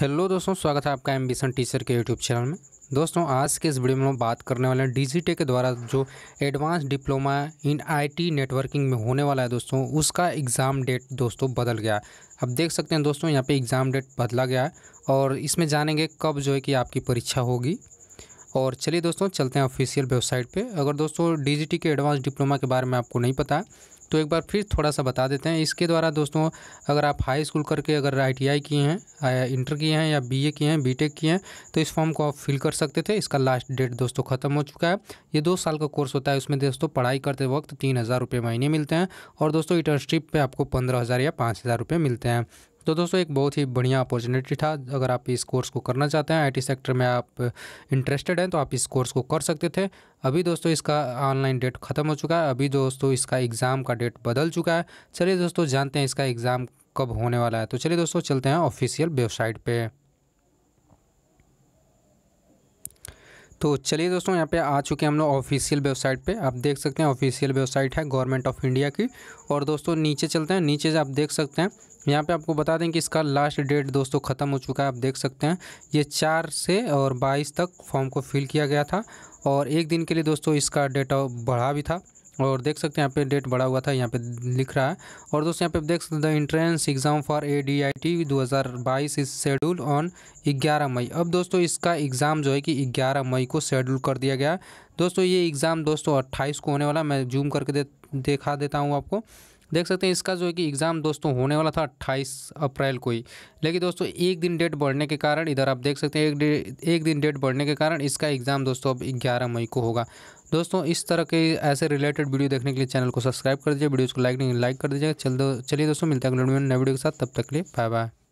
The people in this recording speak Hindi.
हेलो दोस्तों स्वागत है आपका एम्बिशन टीचर के यूट्यूब चैनल में दोस्तों आज के इस वीडियो में हम बात करने वाले हैं डीजीटे e के द्वारा जो advance diploma in IT networking में होने वाला है दोस्तों उसका एग्ज़ाम डेट दोस्तों बदल गया अब देख सकते हैं दोस्तों यहाँ पे एग्ज़ाम डेट बदला गया है और इसमें जानेंगे कब जो है कि आपकी परीक्षा होगी और चलिए दोस्तों चलते हैं ऑफिशियल वेबसाइट पे अगर दोस्तों डीजीटी के एडवांस डिप्लोमा के बारे में आपको नहीं पता तो एक बार फिर थोड़ा सा बता देते हैं इसके द्वारा दोस्तों अगर आप हाई स्कूल करके अगर आई किए हैं इंटर किए हैं या बीए किए हैं बीटेक किए हैं तो इस फॉर्म को आप फिल कर सकते थे इसका लास्ट डेट दोस्तों ख़त्म हो चुका है ये दो साल का कोर्स होता है उसमें दोस्तों पढ़ाई करते वक्त तीन हज़ार रुपये महीने मिलते हैं और दोस्तों इंटर्नशिप पर आपको पंद्रह हज़ार या पाँच हज़ार रुपये मिलते हैं तो दोस्तों एक बहुत ही बढ़िया अपॉर्चुनिटी था अगर आप इस कोर्स को करना चाहते हैं आईटी सेक्टर में आप इंटरेस्टेड हैं तो आप इस कोर्स को कर सकते थे अभी दोस्तों इसका ऑनलाइन डेट ख़त्म हो चुका है अभी दोस्तों इसका एग्ज़ाम का डेट बदल चुका है चलिए दोस्तों जानते हैं इसका एग्ज़ाम कब होने वाला है तो चलिए दोस्तों चलते हैं ऑफिशियल वेबसाइट पर तो चलिए दोस्तों यहाँ पे आ चुके हैं हम लोग ऑफिशियल वेबसाइट पे आप देख सकते हैं ऑफिशियल वेबसाइट है गवर्नमेंट ऑफ इंडिया की और दोस्तों नीचे चलते हैं नीचे से आप देख सकते हैं यहाँ पे आपको बता दें कि इसका लास्ट डेट दोस्तों ख़त्म हो चुका है आप देख सकते हैं ये चार से और बाईस तक फॉर्म को फिल किया गया था और एक दिन के लिए दोस्तों इसका डेटा बढ़ा भी था और देख सकते हैं यहाँ पे डेट बढ़ा हुआ था यहाँ पे लिख रहा है और दोस्तों यहाँ पे देख सकते हैं the entrance exam for A D I T दो हज़ार बाईस इज शेड्यूल ऑन ग्यारह मई अब दोस्तों इसका एग्ज़ाम जो है कि ग्यारह मई को शेड्यूल कर दिया गया दोस्तों ये एग्ज़ाम दोस्तों अट्ठाईस को होने वाला मैं जूम करके दे, देखा देता हूँ आपको देख सकते हैं इसका जो है कि एग्ज़ाम दोस्तों होने वाला था अट्ठाईस अप्रैल को ही लेकिन दोस्तों एक दिन डेट बढ़ने के कारण इधर आप देख सकते हैं एक एक दिन डेट बढ़ने के कारण इसका एग्ज़ाम दोस्तों अब ग्यारह मई को होगा दोस्तों इस तरह के ऐसे रिलेटेड वीडियो देखने के लिए चैनल को सब्सक्राइब कर दीजिए वीडियोज़ को लाइक नहीं लाइक कर दीजिएगा चलो चलिए दोस्तों मिलते हैं अगले नए वीडियो के साथ तब तक लिए बाय बाय